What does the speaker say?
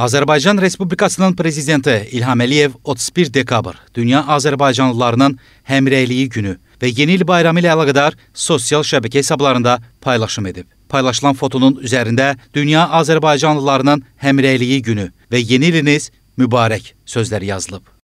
Azərbaycan Respublikasının prezidenti İlham Əliyev 31 dekabr Dünya Azərbaycanlılarının həmrəyliyi günü və Yeni il bayramı ilə əlaqədar sosial şəbəkə hesablarında paylaşım edib. Paylaşılan fotonun üzərində Dünya Azərbaycanlılarının həmrəyliyi günü və yeni iliniz mübarək sözleri yazılıb.